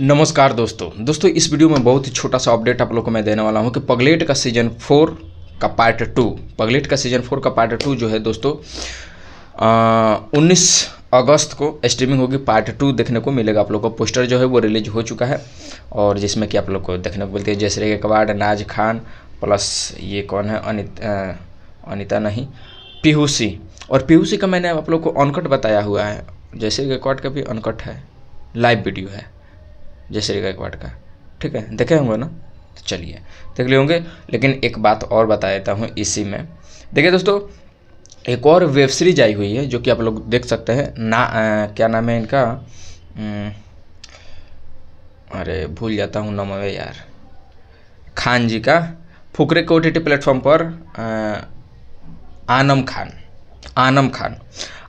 नमस्कार दोस्तों दोस्तों इस वीडियो में बहुत ही छोटा सा अपडेट आप लोग को मैं देने वाला हूं कि पगलेट का सीजन फोर का पार्ट टू पगलेट का सीजन फोर का पार्ट टू जो है दोस्तों उन्नीस अगस्त को स्ट्रीमिंग होगी पार्ट टू देखने को मिलेगा आप लोग को पोस्टर जो है वो रिलीज हो चुका है और जिसमें कि आप लोग को देखने को मिलती है जैसरे कबाड़ नाज खान प्लस ये कौन है अनित अनिता नहीं पीहूसी और पीहूसी का मैंने आप लोग को अनकट बताया हुआ है जैसे रिकॉर्ड का भी अनकट है लाइव वीडियो है जयश्री गायकवाड़ का ठीक है देखे होंगे ना तो चलिए देख लिए होंगे लेकिन एक बात और बता देता हूँ इसी में देखिए दोस्तों एक और वेब सीरीज आई हुई है जो कि आप लोग देख सकते हैं ना आ, क्या नाम है इनका अरे भूल जाता हूँ नाम है यार खान जी का फुकरे के ओ प्लेटफॉर्म पर आ, आनम खान आनम खान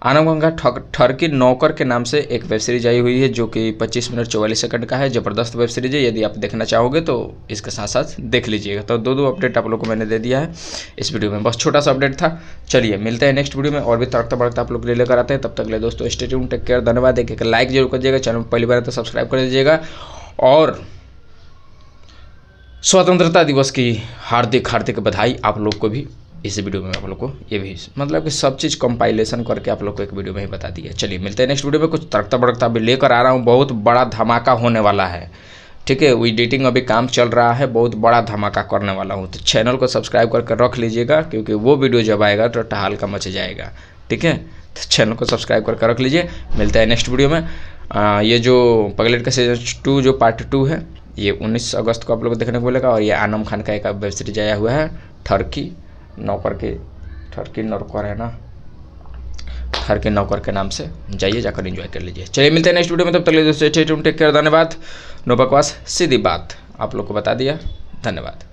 आनंद गंगा ठरकी नौकर के नाम से एक वेब सीरीज आई हुई है जो कि 25 मिनट चौवालीस सेकंड का है ज़बरदस्त वेब सीरीज है यदि आप देखना चाहोगे तो इसके साथ साथ देख लीजिएगा तो दो दो अपडेट आप लोग को मैंने दे दिया है इस वीडियो में बस छोटा सा अपडेट था चलिए मिलते हैं नेक्स्ट वीडियो में और भी तड़कता बढ़ता आप लोग ले लेकर आते हैं तब तक ले दोस्तों स्टेडियम टेक केयर धन्यवाद एक लाइक जरूर करिएगा चैनल पहली बार तो सब्सक्राइब कर दीजिएगा और स्वतंत्रता दिवस की हार्दिक हार्दिक बधाई आप लोग को भी इस वीडियो में आप लोग को ये भी मतलब कि सब चीज़ कंपाइलेशन करके आप लोग को एक वीडियो में ही बता दिया चलिए मिलते हैं नेक्स्ट वीडियो में कुछ तड़कता बड़कता अभी लेकर आ रहा हूँ बहुत बड़ा धमाका होने वाला है ठीक है एडिटिंग अभी काम चल रहा है बहुत बड़ा धमाका करने वाला हूँ तो चैनल को सब्सक्राइब करके रख लीजिएगा क्योंकि वो वीडियो जब आएगा तो टहाल का मच जाएगा ठीक है तो चैनल को सब्सक्राइब करके रख लीजिए मिलता है नेक्स्ट वीडियो में आ, ये जो पगलेट का सीजन टू जो पार्ट टू है ये 19 अगस्त को आप लोग को देखने को मिलेगा और ये आनम खान का एक वेब सीरीज आया हुआ है ठरकी नौकर के ठरकी नौकर है ना थर के नौकर के नाम से जाइए जाकर एंजॉय कर लीजिए चलिए मिलते हैं नेक्स्ट वीडियो में तब तक ले दोस्तों टेक केयर धन्यवाद नो बकवास सीधी बात आप लोग को बता दिया धन्यवाद